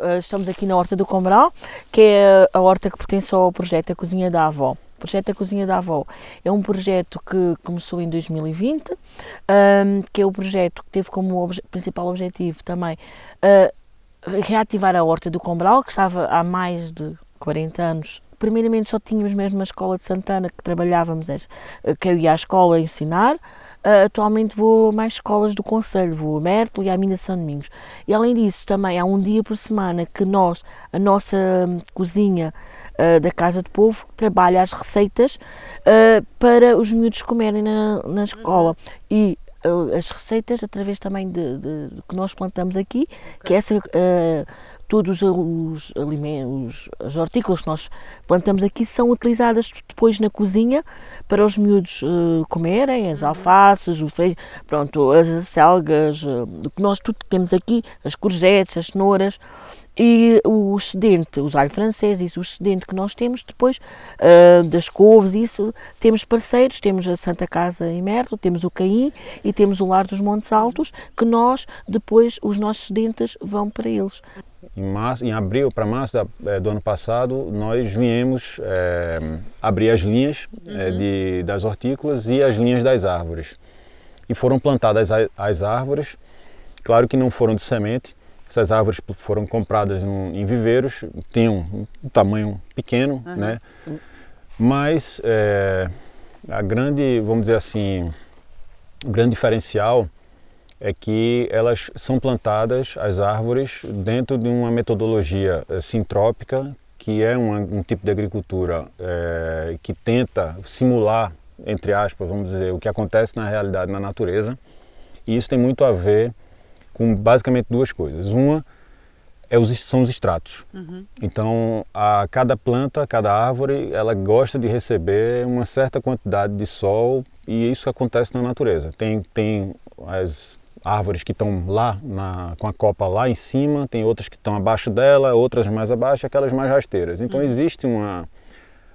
Eh, estamos aqui na Horta do Combral que é a horta que pertence ao projeto A Cozinha da Avó. O projeto A Cozinha da Avó é um projeto que começou em 2020, um, que é o projeto que teve como obje principal objetivo também uh, reativar a Horta do Combral, que estava há mais de 40 anos primeiramente só tínhamos mesmo a escola de Santana que trabalhávamos, eh, que eu ia à escola ensinar, Uh, atualmente vou a mais escolas do Conselho, vou a Merto e à Mina São Domingos. E além disso, também há um dia por semana que nós, a nossa hum, cozinha uh, da Casa do Povo, trabalha as receitas uh, para os miúdos comerem na, na escola. Uhum. E as receitas através também de, de, de, que nós plantamos aqui, que é essa todos os alimentos, os hortícolas que nós plantamos aqui são utilizadas depois na cozinha para os miúdos uh, comerem, as uhum. alfaces, o feijão, pronto, as selgas, uh, eh, o que nós tudo temos aqui, as courgettes, as cenouras e o excedente, os alho francês, o excedente que nós temos depois uh, das couves, isso, temos parceiros, temos a Santa Casa em Merto, temos o Caim e temos o Lar dos Montes Altos, que nós, depois, os nossos excedentes vão para eles. Em, março, em abril para março eh, do ano passado, nós viemos é, abrir as linhas eh, uhum. é, de, das hortícolas e as linhas das árvores. E foram plantadas as árvores, claro que não foram de semente, essas árvores foram compradas em viveiros, tinham um tamanho pequeno, uhum. né? Mas é, a grande, vamos dizer assim, o grande diferencial é que elas são plantadas, as árvores, dentro de uma metodologia eh, sintrópica, que é um tipo de agricultura é, que tenta simular, entre aspas, vamos dizer, o que acontece na realidade, na natureza. E isso tem muito a ver com basicamente duas coisas. Uma é os, são os extratos. Uhum. Então, a, cada planta, cada árvore, ela gosta de receber uma certa quantidade de sol e é isso acontece na natureza. Tem, tem as árvores que estão lá na, com a copa lá em cima, tem outras que estão abaixo dela, outras mais abaixo, aquelas mais rasteiras. Então uhum. existe uma,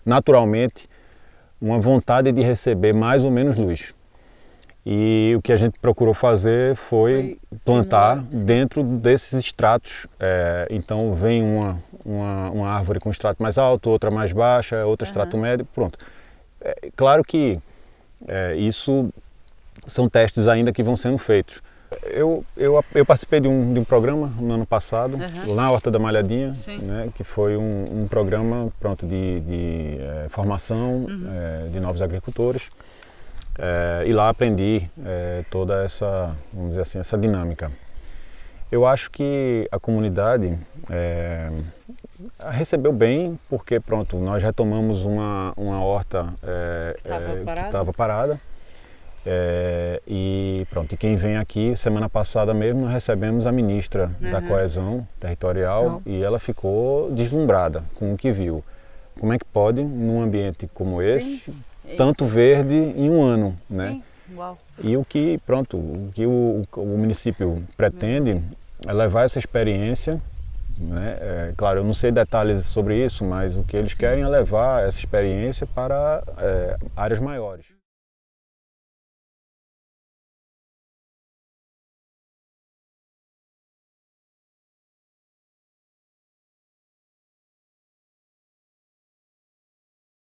naturalmente, uma vontade de receber mais ou menos luz. E o que a gente procurou fazer foi, foi plantar dentro desses estratos. É, então vem uma, uma, uma, árvore com extrato mais alto, outra mais baixa, outra uhum. extrato médio, pronto. É, claro que é, isso são testes ainda que vão sendo feitos eu, eu, eu participei de um, de um programa no ano passado, uhum. lá na Horta da Malhadinha, né, que foi um, um, programa pronto, de, de é, formação uhum. é, de novos agricultores. É, e lá aprendi toda essa, vamos dizer assim, essa dinâmica. Eu acho que a comunidade recebeu bem, porque pronto, nós retomamos uma, uma horta que estava parada. Que é, e pronto, e quem vem aqui, semana passada mesmo, nós recebemos a ministra uhum. da Coesão Territorial Não. e ela ficou deslumbrada com o que viu. Como é que pode, num ambiente como esse, Sim. tanto verde em um ano, né? Sim. né? Uau. E o que, pronto, o que o, o município uhum. pretende é levar essa experiência né? É, claro, eu não sei detalhes sobre isso, mas o que eles Sim. querem é levar essa experiência para é, áreas maiores.